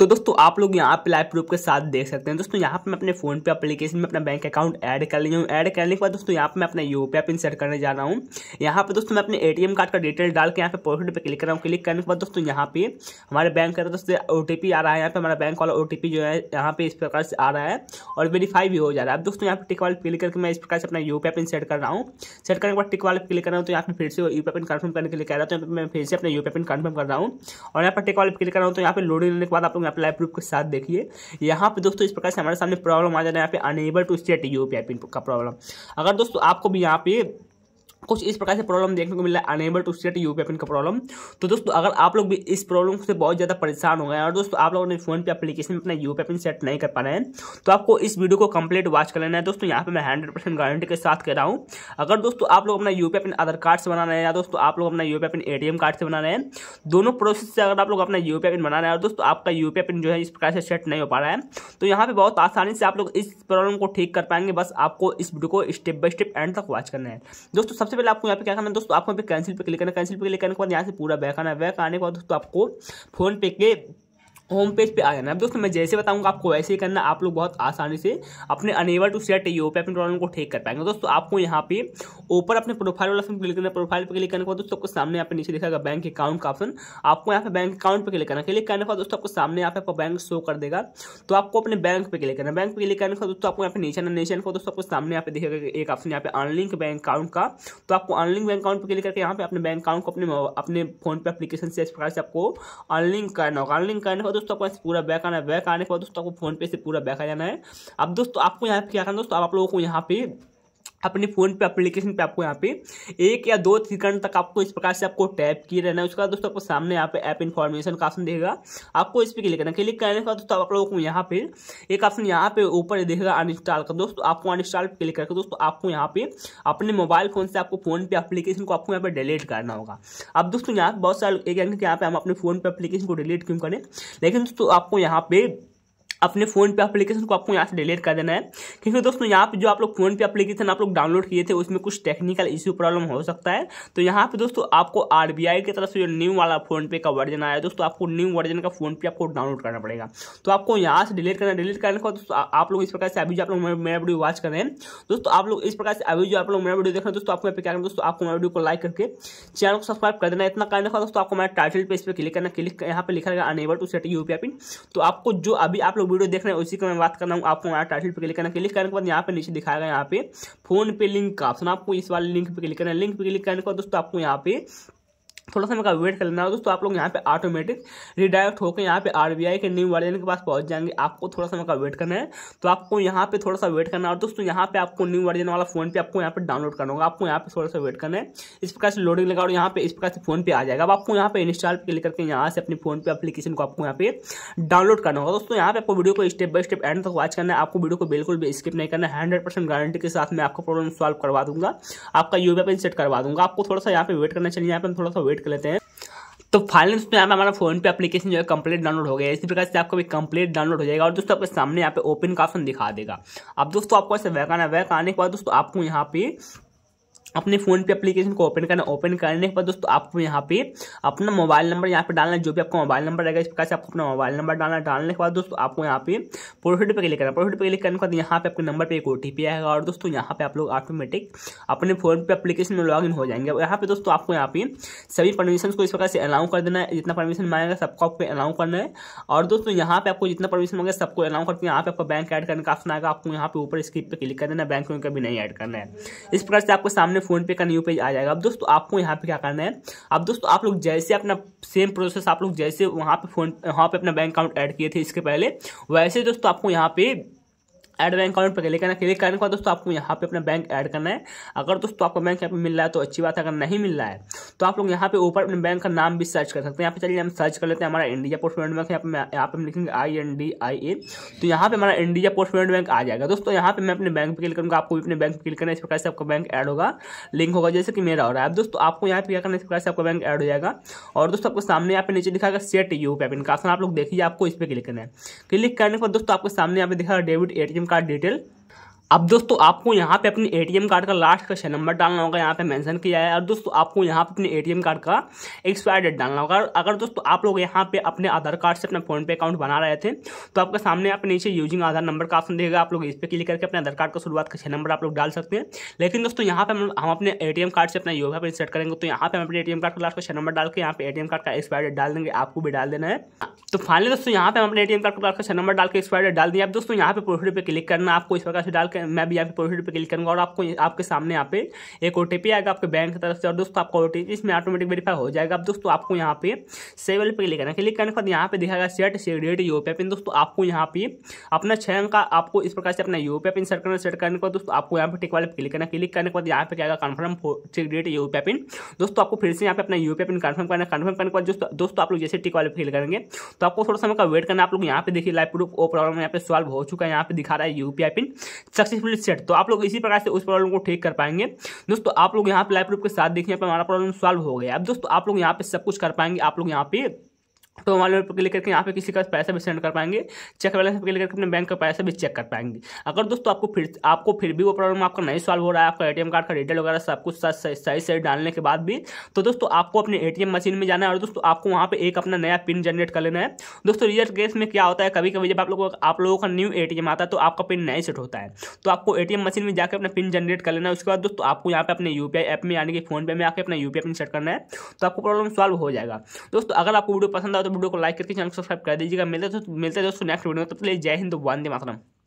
तो दोस्तों आप लोग यहाँ पे लाइव प्रूफ के साथ देख सकते हैं दोस्तों यहाँ पे मैं अपने फोन पे एप्लीकेशन में अपना बैंक अकाउंट ऐड कर लिया हूँ ऐड करने के बाद दोस्तों यहाँ पे मैं अपना यू पी ऐप इंसर्ट करने जा रहा हूँ यहाँ पे दोस्तों मैं अपने एटीएम कार्ड का डिटेल डाल के यहाँ पे पोस्ट पे क्लिक कर रहा हूँ क्लिक करने के बाद दोस्तों यहाँ पे हमारे बैंक का दोस्तों ओ आ रहा है यहाँ पे हमारा बैंक वाला ओ जो है यहाँ पे इस प्रकार से आ रहा है और वेरीफाई भी हो जा रहा है अब दोस्तों यहाँ पे टिक वाले क्लिक करके मैं इस प्रकार से अपना यू पी सेट कर रहा हूँ सेट करने के बाद टिक वाले क्लिक कर रहा हूँ तो यहाँ पे फिर से यू पी पिन कन्फर्म करने के लिए कह रहा हूँ तो मैं फिर से अपना यू पी पिन कन्फर्म कर रहा हूँ और यहाँ पर टिक वाले क्लिक कर रहा हूँ तो यहाँ पे लोडिंग लेने के बाद आप लोग आप प्रूफ के साथ देखिए यहाँ पे दोस्तों इस प्रकार से हमारे सामने प्रॉब्लम आ जाना है यहाँ पे अनेबल टू सेट यू का प्रॉब्लम अगर दोस्तों आपको भी यहाँ पे कुछ इस प्रकार से प्रॉब्लम देखने को मिला है अनेबल टू सेट यू का प्रॉब्लम तो दोस्तों अगर आप लोग भी इस प्रॉब्लम से बहुत ज़्यादा परेशान हो गए और दोस्तों आप लोगों ने फोन पे एप्लीकेशन में अपना यू पी सेट नहीं कर पा रहे हैं तो आपको इस वीडियो को कंप्लीट वॉच कर लेना है दोस्तों यहाँ पे मैं हंड्रेड परसेंट गारंटी के साथ कह रहा हूँ अगर दोस्तों आप लोग अपना यू पेपिन आधार कार्ड से बना रहे हैं या दोस्तों आप लोग अपना यू पी ए कार्ड से बना रहे हैं दोनों प्रोसेस से अगर आप लोग अपना यू पी बना रहे हैं और दोस्तों आपका यू पी जो है इस प्रकार से सेट नहीं हो पा रहा है तो यहाँ पर बहुत आसानी से आप लोग इस प्रॉब्लम को ठीक कर पाएंगे बस आपको इस वीडियो को स्टेप बाय स्टेप एंड तक वॉच करना है दोस्तों सबसे पहले आपको यहाँ पे क्या करना है दोस्तों आपको यहाँ पे कैंसिल पे क्लिक करना कैंसिल पे क्लिक करने के बाद यहाँ से पूरा बैक आना है बैक आने के बाद दोस्तों आपको फोन पे के होम पेज पे आ जाना अब दोस्तों मैं जैसे बताऊंगा आपको वैसे ही करना आप लोग बहुत आसानी से अपने अनेबल टू सेट यू पे अपने प्रॉब्लम को ठीक कर पाएंगे दोस्तों आपको यहाँ पे ऊपर अपने प्रोफाइल वाला क्लिक करना प्रोफाइल पर क्लिक करने के बाद दोस्तों आपको सामने यहाँ पे नीचे दिखाएगा बैंक अकाउंट का ऑप्शन आपको यहाँ पे बैंक अकाउंट पर क्लिक करना क्लिक करने के बाद दोस्तों आपको सामने यहाँ पे बैंक शो कर देगा तो आपको अपने बैंक पे क्लिक करना बैंक पे क्लिक करने के बाद दोस्तों आपको यहाँ पे नीचे नेशन को दोस्तों आपको सामने यहाँ पे देखेगा एक ऑप्शन यहाँ पे अनलिंक बैंक अकाउंट का तो आपको अनलिंक बैंक अकाउंट पर क्लिक करके यहाँ पे अपने बैंक अकाउंट को अपने अपने फोन पे अपलीकेशन से इस प्रकार से आपको अनलिंक करना होगा अनलिंक करने के बाद दोस्तों आपको पूरा बैक आना है बैक आने के बाद दोस्तों आपको फोन पे से पूरा बैक आ जाना है अब दोस्तों आपको यहाँ पे क्या करना दोस्तों आप लोगों को यहाँ पे अपने फ़ोन पे एप्लीकेशन पे आपको यहाँ पे एक या दो सेकंड तक आपको इस प्रकार से आपको टैप किए रहना है उसके बाद दोस्तों आपको सामने यहाँ पे ऐप इन्फॉर्मेशन का ऑप्शन देगा आपको इस पर क्लिक करना क्लिक करने के बाद दोस्तों आप लोगों को यहाँ पे एक ऑप्शन यहाँ पे ऊपर देखेगा अनइंस्टॉल का दोस्तों आपको अनइंस्टॉल पर क्लिक करके दोस्तों आपको यहाँ पे अपने मोबाइल फोन से आपको फोन पे अपलीकेशन को आपको यहाँ पे डिलीट करना होगा अब दोस्तों यहाँ बहुत सारे एक यहाँ पे हम अपने फोन पे अपलीकेशन को डिलीट क्यों करें लेकिन दोस्तों आपको यहाँ पे अपने फ़ोन पे एप्लीकेशन को आपको यहाँ से डिलीट कर देना है क्योंकि दोस्तों यहाँ पे जो आप लोग फ़ोन पे एप्लीकेशन आप लोग डाउनलोड किए थे उसमें कुछ टेक्निकल इश्यू प्रॉब्लम हो सकता है तो यहाँ पे दोस्तों आपको आर की तरफ से जो न्यू वाला फ़ोनपे का वर्जन आया दोस्तों आपको न्यू वर्जन का फोन पे आपको डाउनलोड करना पड़ेगा तो आपको यहाँ से डिलीट करना डिलीट करने का दोस्तों आप लोग इस प्रकार से अभी जो आप लोग मेरा वीडियो वॉच कर रहे हैं दोस्तों आप लोग इस प्रकार से अभी जो आप लोग मेरा वीडियो देख रहे हैं दोस्तों आपको यहाँ पे क्या करना दोस्तों आपको मेरा वीडियो को लाइक करके चैनल को सब्सक्राइब कर देना इतना देखा दोस्तों आपको मेरा टाइटल पे इस पर क्लिक करना क्लिक यहाँ पर लिखा गया unable to set UPI pin तो आपको जो अभी आप लोग वीडियो देख रहे हैं उसी को मैं बात कर रहा हूँ आपको हमारा टाइटल पर क्लिक करना क्लिक करने के बाद यहाँ पे नीचे दिखाया गया यहाँ पे फोन पे लिंक का ऑप्शन आपको इस वाले लिंक पर क्लिक करना लिंक पर क्लिक करने के बाद दोस्तों आपको यहाँ पे थोड़ा सा का वेट कर लेना दोस्तों आप लोग यहाँ पे ऑटोमेटिक रिडायरेक्ट होकर यहाँ पे आरबीआई के न्यू वर्जन के पास पहुँच जाएंगे आपको थोड़ा सा का वेट करना है तो आपको यहाँ पे थोड़ा सा वेट करना है और दोस्तों यहाँ पे आपको न्यू वर्जन वाला फोन पे आपको यहाँ पे डाउनलोड करना होगा आपको यहाँ पे थोड़ा सा वेट करना है इस प्रकार से लोडिंग लगा और यहाँ पे इस प्रकार से फोन पे आ जाएगा अब आपको यहाँ पे इंस्टॉल पर क्लिक करके यहाँ से अपने फोन पे अपलीकेशन को आपको यहाँ पे डाउनलोड करना होगा दोस्तों यहाँ पे आपको वीडियो को स्टेप बाय स्टेप एंड तक वॉच करना है आपको वीडियो को बिल्कुल भी स्किप नहीं करना है हंड्रेड गारंटी के साथ मैं आपको प्रॉब्लम सॉल्व करवा दूंगा आपका यू पेन सेट करवा दूंगा आपको थोड़ा सा यहाँ पे वेट करना चाहिए यहाँ पर थोड़ा सा वेट कर लेते हैं तो फाइनल उसमें यहाँ पे हमारा फोन पे एप्लीकेशन जो है कंप्लीट डाउनलोड हो गया इसी प्रकार से आपको भी कंप्लीट डाउनलोड हो जाएगा और दोस्तों आपके सामने यहाँ पे ओपन का ऑप्शन दिखा देगा अब दोस्तों आपको ऐसे वैक आना वैक आने के बाद दोस्तों आपको यहाँ पे अपने फोन पे एप्लीकेशन को ओपन करना ओपन करने के बाद दोस्तों आपको यहाँ पे अपना मोबाइल नंबर यहाँ पे डालना जो भी आपका मोबाइल नंबर रहेगा इस प्रकार से आपको अपना मोबाइल नंबर डालना डालने के बाद दोस्तों आपको यहाँ पे प्रोफिट पे क्लिक करना प्रोफिट पे क्लिक करने के बाद यहाँ पे आपके नंबर पे एक ओ आएगा और दोस्तों यहाँ पे आप लोग ऑटोमेटिक अपने फोन पे अपलीकेशन में लॉग हो जाएंगे यहाँ पे दोस्तों आपको यहाँ पे सभी परमिशन को इस प्रकार से अलाउ कर देना है जितना परमिशन मांगेगा सबको आपको अलाउ करना है और दोस्तों यहाँ पे आपको जितना परमिशन मांगेगा सबको अलाउ करके यहाँ पे आपको बैंक एड करने का ऑप्शन आएगा आपको यहाँ पे ऊपर स्क्रीप पे क्लिक कर देना बैंक में कभी नहीं एड करना है इस प्रकार से आपको सामने मेरे फोन पे का न्यू पेज आ जाएगा अब दोस्तों आपको यहाँ पे क्या करना है अब दोस्तों आप लोग जैसे अपना सेम प्रोसेस आप लोग जैसे वहाँ पे फोन वहाँ पे अपना बैंक अकाउंट ऐड किए थे इसके पहले वैसे दोस्तों आपको यहाँ पे ऐड बैंक अकाउंट पर क्लिक करना क्लिक करने के बाद दोस्तों आपको यहाँ पे अपना बैंक ऐड करना है अगर दोस्तों आपको बैंक यहाँ पे मिल रहा है तो अच्छी बात है अगर नहीं मिल रहा है तो आप लोग यहाँ पे ऊपर अपने बैंक का नाम भी सर्च कर सकते हैं यहाँ पे चलिए हम सर्च कर लेते हैं हमारा इंडिया पोस्ट पेमेंट बैंक यहाँ पे यहाँ पे हम लिखेंगे आई एन डी आई ए तो यहाँ पे हमारा इंडिया पोस्ट पेमेंट बैंक आ जाएगा दोस्तों यहाँ पे मैं अपने बैंक पर क्लिक करूँगा आपको भी अपने बैंक पर क्लिक करना इस प्रकार से आपका बैंक ऐड होगा लिंक होगा जैसे कि मेरा हो रहा है दोस्तों आपको यहाँ पे क्या करना इस प्रकार से आपका बैंक ऐड हो जाएगा और दोस्तों आपको सामने यहाँ पे नीचे दिखाएगा सेट यू पेमेंट का आप लोग देखिए आपको इस पर क्लिक करना है क्लिक करने के बाद दोस्तों आपको सामने यहाँ पे दिखा डेबिट एटीएम कार्ड डिटेल अब दोस्तों आपको यहाँ पे अपने एटीएम कार्ड का लास्ट का छः नंबर डालना होगा यहाँ पे मेंशन किया है और दोस्तों आपको यहाँ पे अपने एटीएम कार्ड का एक्सपायर डेट डालना होगा अगर दोस्तों आप लोग यहाँ पे अपने आधार कार्ड से अपना फोनपे अकाउंट बना रहे थे तो आपके सामने आप नीचे यूजिंग आधार नंबर का ऑप्शन देगा आप लोग इस पर क्लिक करके अपने आधार कार्ड का शुरुआत का छः नंबर आप लोग डाल सकते हैं लेकिन दोस्तों यहाँ पर हम अपने ए कार्ड से अपना योगा पर सेट करेंगे तो यहाँ पर हम अपने ए कार्ड का लास्ट का छः नंबर डाल के यहाँ पे ए कार्ड का एक्सपायर डेट डाल देंगे आपको भी डाल देना है तो फाइनली दोस्तों यहाँ पर हम अपने ए कार्ड का लास्ट का छः नंबर डाल के एक्सपायर डेट डाल दिया आप दोस्तों यहाँ पे प्रोफिट पर क्लिक करना आपको इस प्रकार से डाल के मैं भी यहाँ पे प्रोसीड पे क्लिक करूँगा और आपको आपके सामने यहाँ पे एक ओ आएगा आपके बैंक की तरफ से और दोस्तों आपका ओ इसमें ऑटोमेटिक वेरीफाई हो जाएगा अब दोस्तों आपको यहाँ पे सेवल पर क्लिक करना क्लिक करने के बाद यहाँ पे दिखाएगा सेट सीडेट यू पी दोस्तों आपको यहाँ पे अपना छः अंक का आपको इस प्रकार से अपना यू पी पिन सेट करना सेट करने के बाद दोस्तों आपको यहाँ पे टिक वाले पर क्लिक करना क्लिक करने के बाद यहाँ पे क्या confirm check date U P pin दोस्तों आपको फिर से यहाँ पे अपना यू पी पिन कन्फर्म करना कन्फर्म करने के बाद दोस्तों आप लोग जैसे टिक वाले पर क्लिक करेंगे तो आपको थोड़ा समय का वेट करना आप लोग यहाँ पे देखिए लाइव प्रूफ वो प्रॉब्लम यहाँ पे सॉल्व हो चुका है यहाँ पे दिखा रहा है U P pin success successfully set तो आप लोग इसी प्रकार से उस प्रॉब्लम को ठीक कर पाएंगे दोस्तों आप लोग यहाँ पे लाइव प्रूफ के साथ देखिए हमारा प्रॉब्लम सॉल्व हो गया अब दोस्तों आप लोग यहाँ पे सब कुछ कर पाएंगे आप लोग यहाँ पे तो वाले पर क्लिक करके यहाँ पे किसी का पैसा भी सेंड कर पाएंगे चेक बैलेंस पर क्लिक करके अपने बैंक का पैसा भी चेक कर पाएंगे अगर दोस्तों आपको फिर आपको फिर भी वो प्रॉब्लम आपका नहीं सॉल्व हो रहा है आपका एटीएम कार्ड का डिटेल वगैरह सब कुछ सही सही डालने के बाद भी तो दोस्तों आपको अपने ए मशीन में जाना है और दोस्तों आपको वहाँ पर एक अपना नया पिन जनरेट कर लेना है दोस्तों रिजल्ट केस में क्या होता है कभी कभी जब आप लोगों आप लोगों का न्यू ए आता है तो आपका पिन नहीं सेट होता है तो आपको ए मशीन में जाकर अपना पिन जनरेट कर लेना है उसके बाद दोस्तों आपको यहाँ पर अपने यू ऐप में यानी कि फोनपे में आकर अपना यू पिन सेट करना है तो आपको प्रॉब्लम सॉल्व हो जाएगा दोस्तों अगर आपको वीडियो पसंद हो तो वीडियो को लाइक करके चैनल को सब्सक्राइब कर दीजिएगा मिलते मिलते दोस्तों नेक्स्ट वीडियो में जय हिंद वंदे तो मातरम